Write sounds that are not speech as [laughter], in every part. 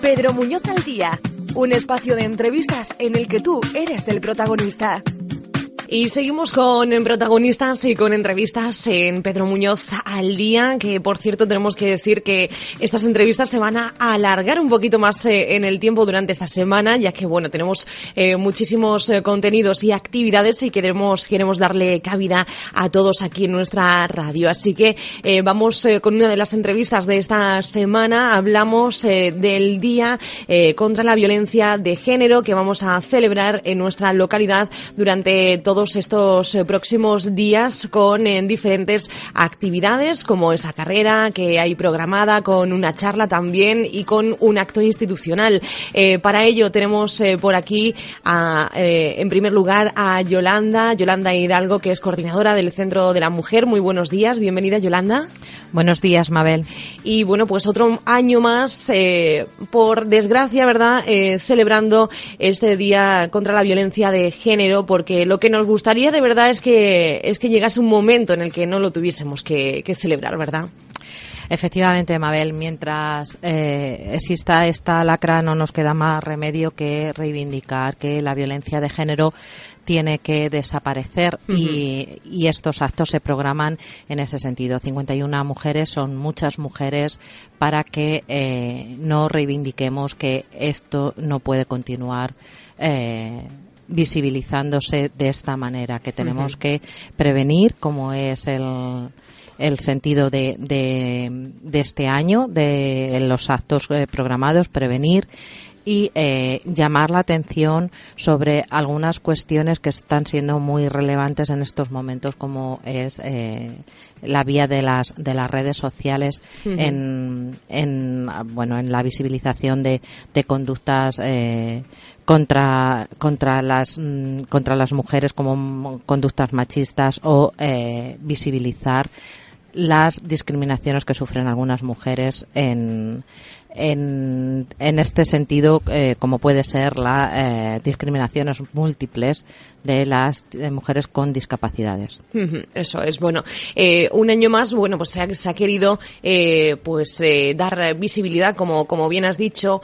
Pedro Muñoz al Día, un espacio de entrevistas en el que tú eres el protagonista. Y seguimos con protagonistas y con entrevistas en Pedro Muñoz al día, que por cierto tenemos que decir que estas entrevistas se van a alargar un poquito más eh, en el tiempo durante esta semana, ya que bueno, tenemos eh, muchísimos eh, contenidos y actividades y queremos, queremos darle cabida a todos aquí en nuestra radio. Así que vamos con una de las entrevistas de esta semana. Hablamos del Día contra la Violencia de Género que vamos a celebrar en nuestra localidad durante todo estos eh, próximos días con diferentes actividades como esa carrera que hay programada, con una charla también y con un acto institucional. Eh, para ello tenemos eh, por aquí en primer lugar a Yolanda, Yolanda Hidalgo, que es coordinadora del Centro de la Mujer. Muy buenos días, bienvenida Yolanda. Buenos días, Mabel. Y bueno, pues otro año más, por desgracia, ¿verdad? celebrando este Día contra la Violencia de Género, porque lo que nos gustaría de verdad es que, es que llegase un momento en el que no lo tuviésemos que, celebrar, ¿verdad? Efectivamente, Mabel, mientras eh, exista esta lacra no nos queda más remedio que reivindicar que la violencia de género tiene que desaparecer y, estos actos se programan en ese sentido. 51 mujeres son muchas mujeres para que eh, no reivindiquemos que esto no puede continuar. Eh, visibilizándose de esta manera, que tenemos que prevenir, como es el, el sentido de, de, de, este año, de los actos eh, programados, prevenir, y eh, llamar la atención sobre algunas cuestiones que están siendo muy relevantes en estos momentos, como es eh, la vía de las de las redes sociales en, en, bueno en la visibilización de, de conductas eh, contra contra las mm, contra las mujeres como conductas machistas o eh, visibilizar las discriminaciones que sufren algunas mujeres en en, en este sentido, eh, como puede ser la eh, discriminaciones múltiples de las mujeres con discapacidades. Eso es bueno. Eh, un año más, bueno, pues se ha, querido eh, pues eh, dar visibilidad, como, como bien has dicho,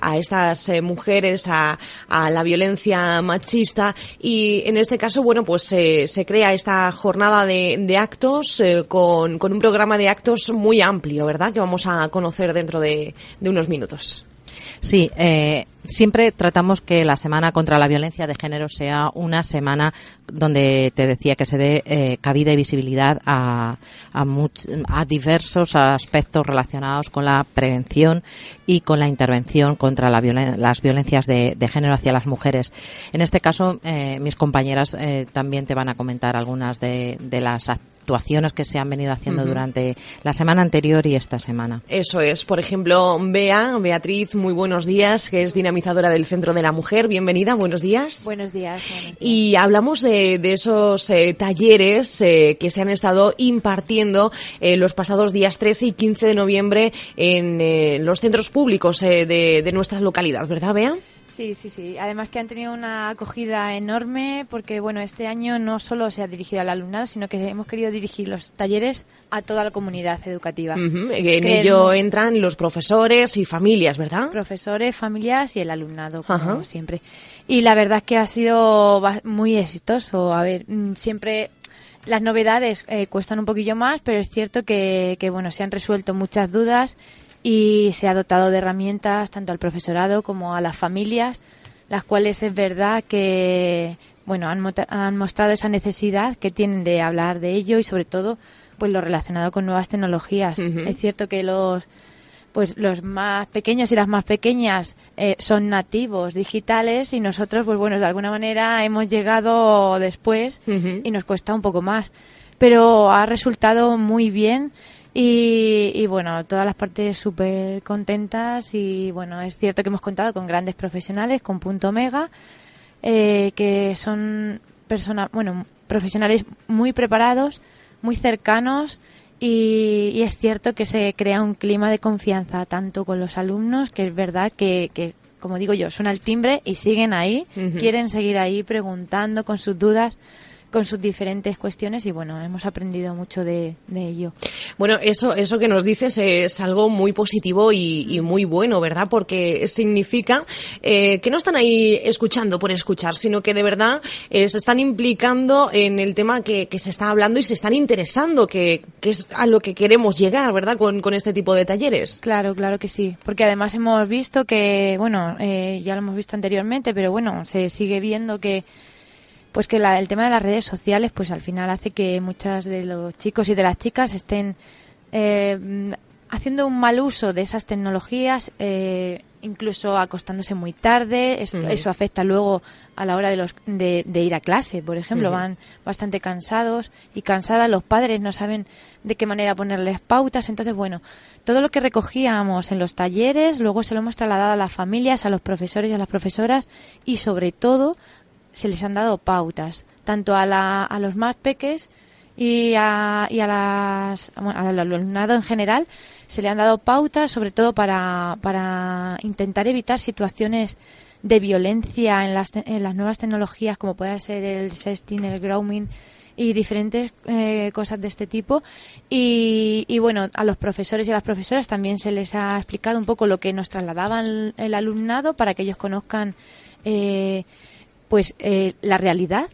a estas mujeres, a, a, la violencia machista y en este caso, bueno, pues se crea esta jornada de, de actos con, un programa de actos muy amplio, ¿verdad? Que vamos a conocer dentro de unos minutos. Sí, eh, siempre tratamos que la semana contra la violencia de género sea una semana donde te decía que se dé eh, cabida y visibilidad a, a, diversos aspectos relacionados con la prevención y con la intervención contra las violencias de, género hacia las mujeres. En este caso, eh, mis compañeras también te van a comentar algunas de, de las actividades que se han venido haciendo durante la semana anterior y esta semana. Eso es. Por ejemplo, Bea, Beatriz, muy buenos días, que es dinamizadora del Centro de la Mujer. Bienvenida, buenos días. Buenos días. Y hablamos eh, de, esos eh, talleres eh, que se han estado impartiendo los pasados días 13 y 15 de noviembre en los centros públicos de, de nuestras localidades, ¿verdad, Bea? Sí, sí, sí. Además que han tenido una acogida enorme porque, bueno, este año no solo se ha dirigido al alumnado, sino que hemos querido dirigir los talleres a toda la comunidad educativa. En ello entran los profesores y familias, ¿verdad? Profesores, familias y el alumnado, como siempre. Y la verdad es que ha sido muy exitoso. A ver, mm, siempre las novedades eh, cuestan un poquillo más, pero es cierto que, que, bueno, se han resuelto muchas dudas y se ha dotado de herramientas tanto al profesorado como a las familias, las cuales es verdad que bueno han, mostrado esa necesidad que tienen de hablar de ello y sobre todo pues lo relacionado con nuevas tecnologías. Es cierto que los pues los más pequeños y las más pequeñas eh, son nativos digitales y nosotros, pues bueno, de alguna manera hemos llegado después y nos cuesta un poco más. Pero ha resultado muy bien y, bueno, todas las partes súper contentas y bueno, es cierto que hemos contado con grandes profesionales, con Punto Omega, eh, que son personas, bueno, profesionales muy preparados, muy cercanos y, es cierto que se crea un clima de confianza tanto con los alumnos, que es verdad que, como digo yo, suena el timbre y siguen ahí, quieren seguir ahí preguntando con sus dudas con sus diferentes cuestiones y bueno, hemos aprendido mucho de, ello. Bueno, eso, eso que nos dices es algo muy positivo y, muy bueno, ¿verdad? Porque significa eh, que no están ahí escuchando por escuchar, sino que de verdad eh, se están implicando en el tema que, se está hablando y se están interesando, que, que, es a lo que queremos llegar, ¿verdad? Con, con este tipo de talleres. Claro, claro que sí. Porque además hemos visto que, bueno, eh, ya lo hemos visto anteriormente, pero bueno, se sigue viendo que pues que el tema de las redes sociales, pues al final hace que muchas de los chicos y de las chicas estén eh, haciendo un mal uso de esas tecnologías, eh, incluso acostándose muy tarde. Eso, afecta luego a la hora de, los, de, ir a clase, por ejemplo. Van bastante cansados y cansadas. Los padres no saben de qué manera ponerles pautas. Entonces, bueno, todo lo que recogíamos en los talleres, luego se lo hemos trasladado a las familias, a los profesores y a las profesoras y, sobre todo, se les han dado pautas, tanto a, la, a los más peques y a, y a las, al alumnado en general, se le han dado pautas, sobre todo para, para intentar evitar situaciones de violencia en las, en las nuevas tecnologías, como puede ser el sexting, el grooming y diferentes eh, cosas de este tipo. Y, y, bueno, a los profesores y a las profesoras también se les ha explicado un poco lo que nos trasladaban el alumnado para que ellos conozcan. Eh, pues eh, la realidad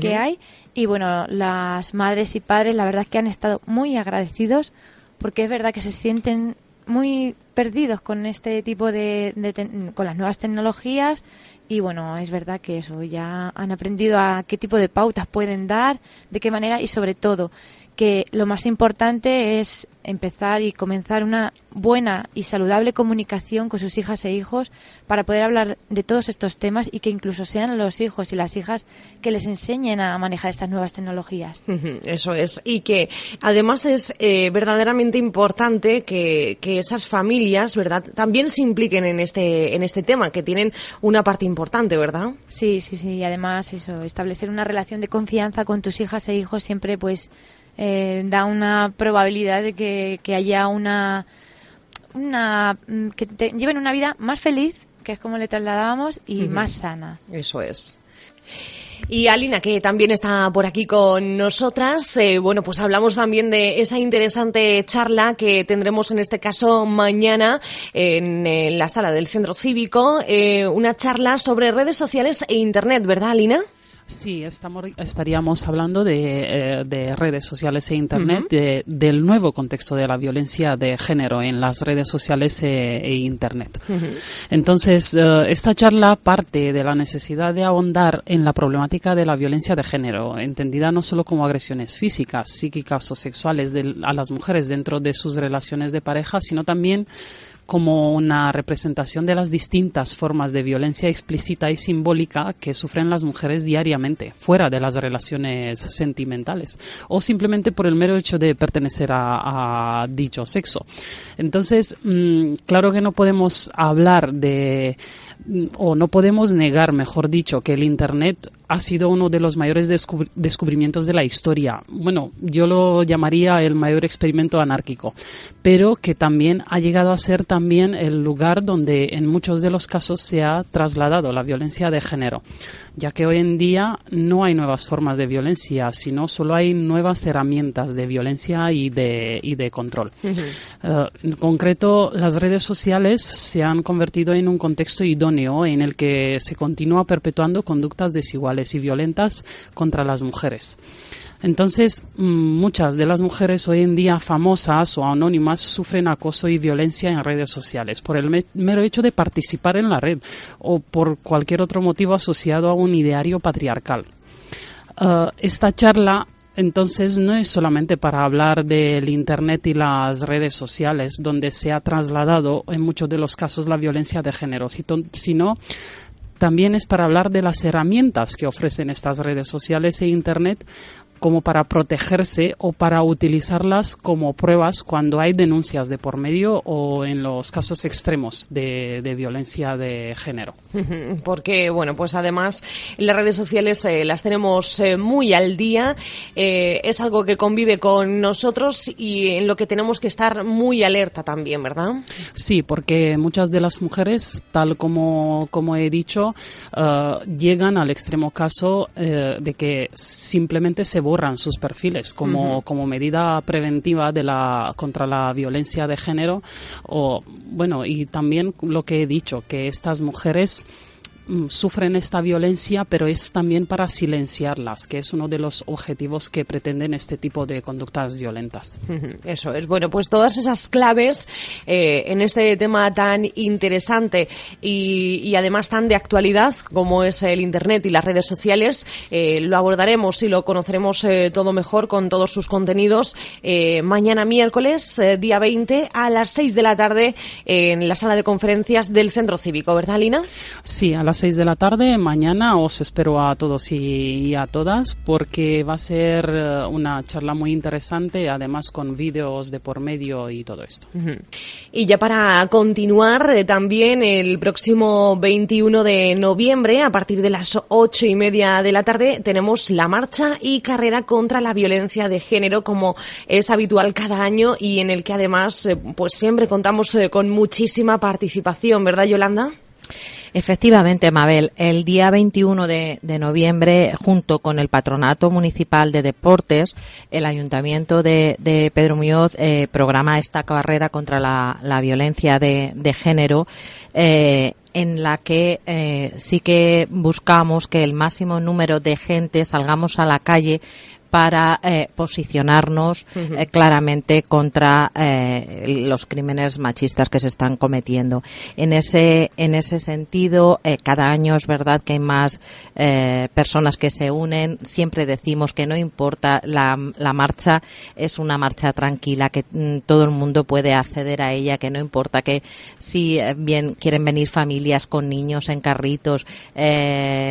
que hay. Y bueno, las madres y padres, la verdad es que han estado muy agradecidos porque es verdad que se sienten muy perdidos con este tipo de, de con las nuevas tecnologías y bueno, es verdad que eso, ya han aprendido a qué tipo de pautas pueden dar, de qué manera y sobre todo que lo más importante es empezar y comenzar una buena y saludable comunicación con sus hijas e hijos para poder hablar de todos estos temas y que incluso sean los hijos y las hijas que les enseñen a manejar estas nuevas tecnologías. Eso es. Y que además es eh, verdaderamente importante que, que, esas familias, ¿verdad?, también se impliquen en este, en este tema, que tienen una parte importante, ¿verdad? Sí, sí, sí. Y además eso, establecer una relación de confianza con tus hijas e hijos siempre, pues, eh, da una probabilidad de que, haya una, una mm, que te lleven una vida más feliz, que es como le trasladábamos, y más sana. Eso es. Y Alina, que también está por aquí con nosotras, eh, bueno, pues hablamos también de esa interesante charla que tendremos en este caso mañana en, la sala del Centro Cívico, eh, una charla sobre redes sociales e Internet, ¿verdad, Alina? Sí, estaríamos hablando eh, de, redes sociales e Internet, del nuevo contexto de la violencia de género en las redes sociales e, e Internet. Entonces, eh, esta charla parte de la necesidad de ahondar en la problemática de la violencia de género, entendida no solo como agresiones físicas, psíquicas o sexuales a las mujeres dentro de sus relaciones de pareja, sino también como una representación de las distintas formas de violencia explícita y simbólica que sufren las mujeres diariamente, fuera de las relaciones sentimentales, o simplemente por el mero hecho de pertenecer a, dicho sexo. Entonces, mm, claro que no podemos hablar de mm, o no podemos negar, mejor dicho, que el Internet ha sido uno de los mayores descubrimientos de la historia. Bueno, yo lo llamaría el mayor experimento anárquico, pero que también ha llegado a ser también el lugar donde en muchos de los casos se ha trasladado la violencia de género, ya que hoy en día no hay nuevas formas de violencia, sino solo hay nuevas herramientas de violencia y de, control. Eh, en concreto, las redes sociales se han convertido en un contexto idóneo en el que se continúa perpetuando conductas desiguales y violentas contra las mujeres. Entonces, mm, muchas de las mujeres hoy en día famosas o anónimas sufren acoso y violencia en redes sociales por el mero hecho de participar en la red o por cualquier otro motivo asociado a un ideario patriarcal. Ah, esta charla entonces no es solamente para hablar del Internet y las redes sociales, donde se ha trasladado en muchos de los casos la violencia de género, sino también es para hablar de las herramientas que ofrecen estas redes sociales e Internet como para protegerse o para utilizarlas como pruebas cuando hay denuncias de por medio o en los casos extremos de, violencia de género. [laughs] Porque, bueno, pues además las redes sociales eh, las tenemos eh, muy al día, eh, es algo que convive con nosotros y en lo que tenemos que estar muy alerta también, ¿verdad? Sí, porque muchas de las mujeres, tal como, como he dicho, llegan al extremo caso de que simplemente se borran sus perfiles como, como medida preventiva de la, contra la violencia de género. O, bueno, y también lo que he dicho, que estas mujeres Mm, sufren esta violencia, pero es también para silenciarlas, que es uno de los objetivos que pretenden este tipo de conductas violentas. Eso es. Bueno, pues todas esas claves eh, en este tema tan interesante y, además tan de actualidad como es el Internet y las redes sociales, eh, lo abordaremos y lo conoceremos eh, todo mejor con todos sus contenidos mañana miércoles, día 20, a las 6 de la tarde en la sala de conferencias del Centro Cívico, ¿verdad, Lina? Sí, a las 6 de la tarde. Mañana os espero a todos y, a todas porque va a ser eh, una charla muy interesante, además con vídeos de por medio y todo esto. Y ya para continuar, eh, también el próximo 21 de noviembre, a partir de las ocho y media de la tarde, tenemos la marcha y carrera contra la violencia de género, como es habitual cada año y en el que además, eh, pues siempre contamos con muchísima participación, ¿verdad, Yolanda? Efectivamente, Mabel, el día 21 de, noviembre, junto con el Patronato Municipal de Deportes, el Ayuntamiento de, Pedro Muñoz eh, programa esta carrera contra la, violencia de, género. Eh, en la que eh, sí que buscamos que el máximo número de gente salgamos a la calle para eh, posicionarnos eh, claramente contra eh, los crímenes machistas que se están cometiendo. En ese, en ese sentido, cada año es verdad que hay más personas que se unen. Siempre decimos que no importa, la, marcha es una marcha tranquila, que mm, todo el mundo puede acceder a ella, que no importa que si bien quieren venir familias con niños en carritos,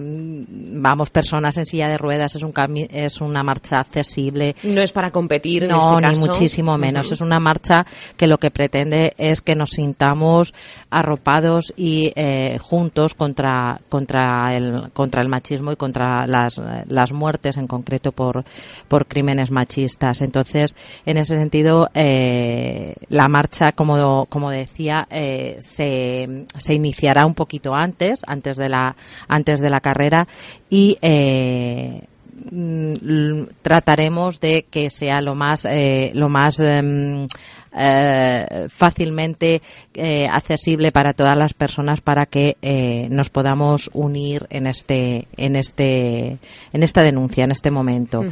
vamos, personas en silla de ruedas, es, un es una marcha accesible. No es para competir, no, en este ni muchísimo menos. Es una marcha que lo que pretende es que nos sintamos arropados y eh, juntos contra contra el contra el machismo y contra las, las muertes en concreto por por crímenes machistas. Entonces, en ese sentido, eh, la marcha, como como decía, eh, se, se iniciará un poquito antes, antes de la antes de la carrera y trataremos de que sea lo más, eh, lo más em, eh, fácilmente eh, accesible para todas las personas para que nos podamos unir en este en este en esta denuncia en este momento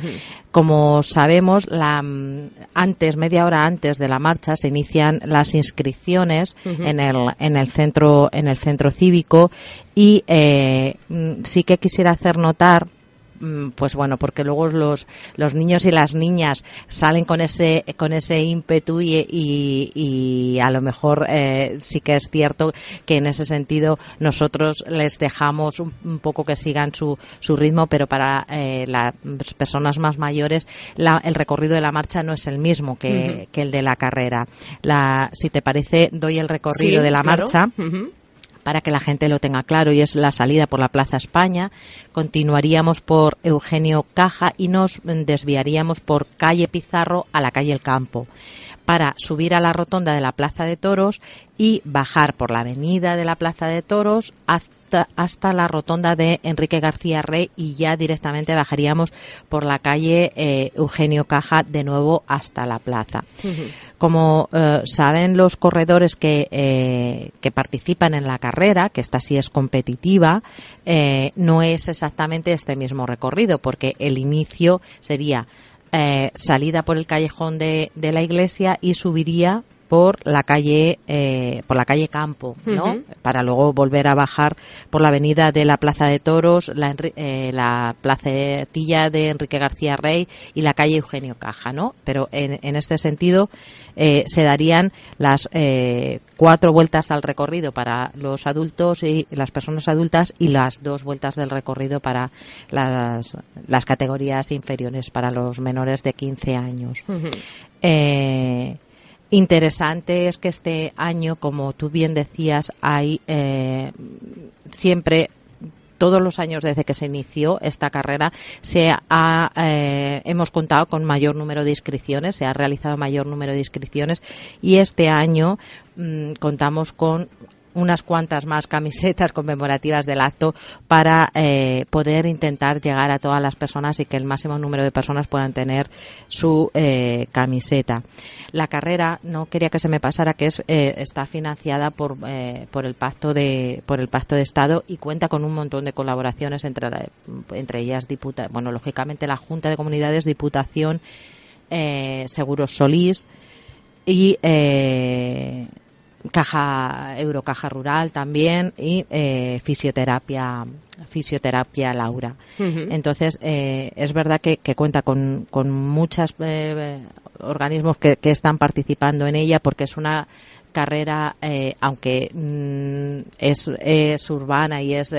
como sabemos mm, antes media hora antes de la marcha se inician las inscripciones en el en el centro en el centro cívico y mm, sí que quisiera hacer notar Mm, pues bueno, porque luego los, los niños y las niñas salen con ese, con ese ímpetu y, y, a lo mejor eh, sí que es cierto que en ese sentido nosotros les dejamos un, poco que sigan su, su ritmo, pero para eh, las personas más mayores el recorrido de la marcha no es el mismo que, el de la carrera. La, si te parece, doy el recorrido de la marcha para que la gente lo tenga claro, y es la salida por la Plaza España. Continuaríamos por Eugenio Caja y nos desviaríamos por calle Pizarro a la calle El Campo para subir a la rotonda de la Plaza de Toros y bajar por la avenida de la Plaza de Toros hasta, la rotonda de Enrique García Rey y ya directamente bajaríamos por la calle eh, Eugenio Caja de nuevo hasta la plaza. Como eh, saben los corredores que, eh, que, participan en la carrera, que esta sí es competitiva, no es exactamente este mismo recorrido, porque el inicio sería salida por el callejón de, de la iglesia y subiría por la calle eh, por la calle Campo, ¿no? Para luego volver a bajar por la avenida de la Plaza de Toros, la, eh, placetilla de Enrique García Rey y la calle Eugenio Caja, ¿no? Pero en, este sentido eh, se darían las cuatro vueltas al recorrido para los adultos y las personas adultas y las dos vueltas del recorrido para las, categorías inferiores para los menores de 15 años interesante es que este año, como tú bien decías, hay eh, siempre todos los años desde que se inició esta carrera se eh, hemos contado con mayor número de inscripciones, se ha realizado mayor número de inscripciones y este año mm, contamos con unas cuantas más camisetas [laughs] conmemorativas del acto para eh, poder intentar llegar a todas las personas y que el máximo número de personas puedan tener su eh, camiseta. La carrera no quería que se me pasara que es, eh, está financiada por, el pacto de por el pacto de Estado y cuenta con un montón de colaboraciones entre ellas diputa, bueno lógicamente la Junta de Comunidades, Diputación, Seguros Solís y caja Eurocaja Rural también y eh, fisioterapia fisioterapia Laura. Entonces eh, es verdad que, cuenta con, con muchos eh, organismos que, están participando en ella porque es una carrera, aunque mm, es, urbana y es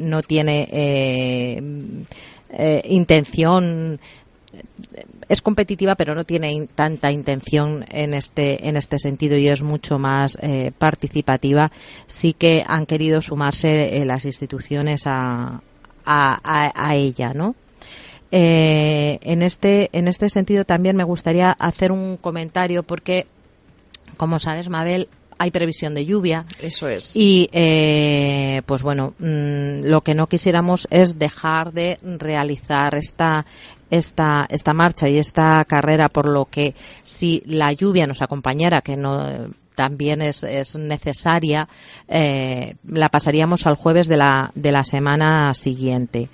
no tiene intención es competitiva pero no tiene tanta intención en este en este sentido y es mucho más eh, participativa sí que han querido sumarse eh, las instituciones a, a, ella no eh, en este en este sentido también me gustaría hacer un comentario porque como sabes Mabel hay previsión de lluvia. Eso es. Y, pues bueno, mm, lo que no quisiéramos es dejar de realizar esta, esta, esta marcha y esta carrera, por lo que si la lluvia nos acompañara, que no también es, necesaria, eh, la pasaríamos al jueves de la, de la semana siguiente.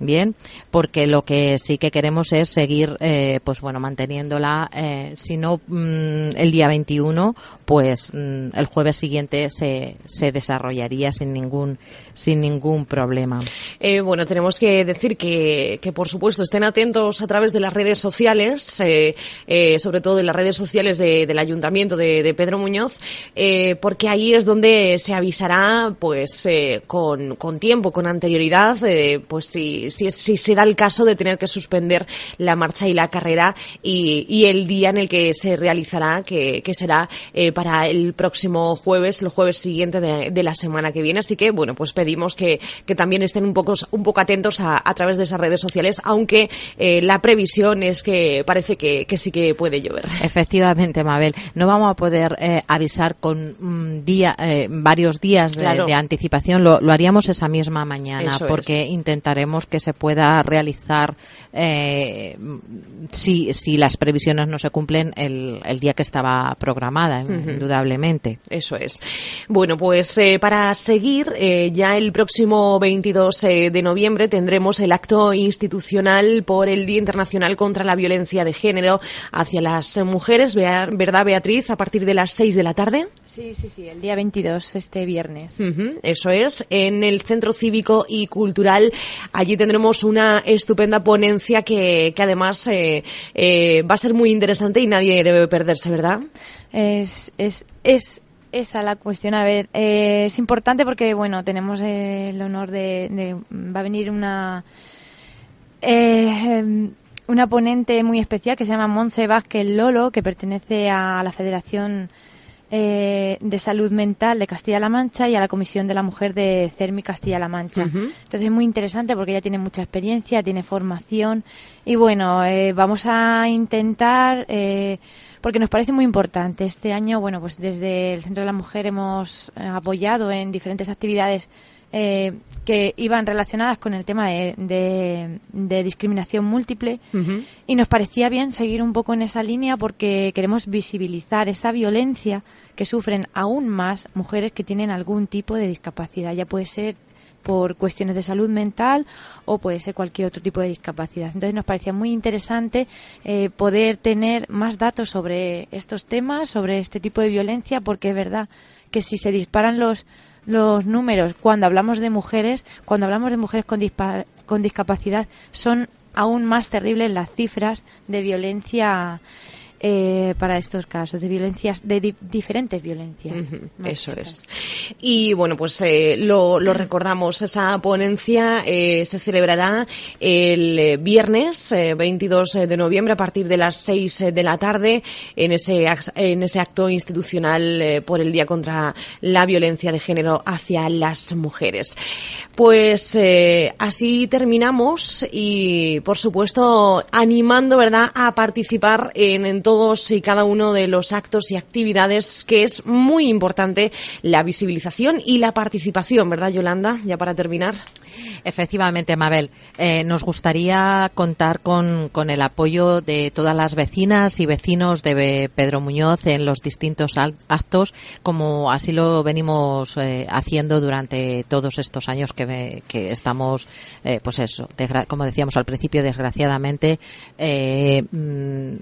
Bien, porque lo que sí que queremos es seguir, eh, pues bueno, manteniéndola, eh, si no mm, el día 21, pues mm, el jueves siguiente se, se desarrollaría sin ningún, sin ningún problema. Eh, bueno, tenemos que decir que, por supuesto, estén atentos a través de las redes sociales, eh, eh, sobre todo de las redes sociales del Ayuntamiento de, Pedro Muñoz, porque ahí es donde se avisará pues con, tiempo, con anterioridad, pues si, si, será el caso de tener que suspender la marcha y la carrera y, el día en el que se realizará, que, será para el próximo jueves, el jueves siguiente de, la semana que viene. Así que, bueno, pues pedimos que, también estén un poco, un poco atentos a, través de esas redes sociales, aunque eh, la previsión es que parece que, sí que puede llover. Efectivamente, Mabel. No vamos a poder eh, avisar con mm, día, eh, varios días de, anticipación. Lo, haríamos esa misma mañana porque intentaremos que se pueda realizar si, las previsiones no se cumplen el, día que estaba programada indudablemente. Eso es. Bueno, pues eh, para seguir, eh, ya el próximo 22 eh, de noviembre tendremos el acto institucional por el Día Internacional contra la Violencia de Género hacia las mujeres, ¿verdad, Beatriz? A partir de las 6 de la tarde. Sí, sí, sí, el día 22, este viernes. eso es, en el Centro Cívico y Cultural. Allí tendremos una estupenda ponencia que, que además va a ser muy interesante y nadie debe perderse, ¿verdad? Es, es, es esa la cuestión. A ver, eh, es importante porque, bueno, tenemos el honor de... va a venir una... Eh, una ponente muy especial que se llama Monse Vázquez Lolo, que pertenece a la Federación eh, de Salud Mental de Castilla-La Mancha y a la Comisión de la Mujer de CERMI Castilla-La Mancha. Entonces es muy interesante porque ella tiene mucha experiencia, tiene formación y bueno, vamos a intentar porque nos parece muy importante. Este año, bueno, pues desde el Centro de la Mujer hemos eh, apoyado en diferentes actividades eh, que iban relacionadas con el tema de, discriminación múltiple y nos parecía bien seguir un poco en esa línea porque queremos visibilizar esa violencia que sufren aún más mujeres que tienen algún tipo de discapacidad, ya puede ser por cuestiones de salud mental o puede ser cualquier otro tipo de discapacidad. Entonces nos parecía muy interesante eh, poder tener más datos sobre estos temas, sobre este tipo de violencia, porque es verdad que si se disparan los los números cuando hablamos de mujeres, cuando hablamos de mujeres con, con discapacidad, son aún más terribles las cifras de violencia eh, para estos casos de violencias, de diferentes violencias. eso es. Y bueno, pues eh, lo, recordamos, esa ponencia eh, se celebrará el viernes 22 de noviembre a partir de las 6 de la tarde en ese, en ese acto institucional por el Día contra la Violencia de Género hacia las Mujeres. Pues así terminamos y, por supuesto, animando, ¿verdad?, a participar en todos y cada uno de los actos y actividades que es muy importante la visibilización y la participación, ¿verdad, Yolanda? Ya para terminar. Efectivamente, Mabel. Eh, nos gustaría contar con, con, el apoyo de todas las vecinas y vecinos de Pedro Muñoz en los distintos actos, como así lo venimos eh, haciendo durante todos estos años que, estamos, eh, pues eso, como decíamos al principio, desgraciadamente, mm,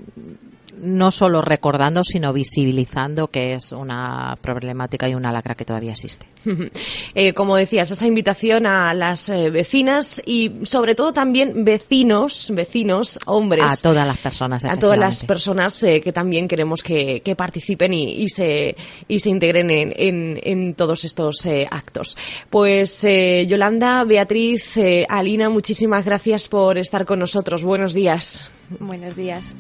no solo recordando, sino visibilizando que es una problemática y una lacra que todavía existe. [laughs] Eh, como decías, esa invitación a las eh, vecinas y sobre todo también vecinos, vecinos, hombres. A todas las personas. A todas las personas eh, que también queremos que, participen y, se, y se integren en todos estos actos. Pues Yolanda, Beatriz, Alina, muchísimas gracias por estar con nosotros. Buenos días. Buenos días.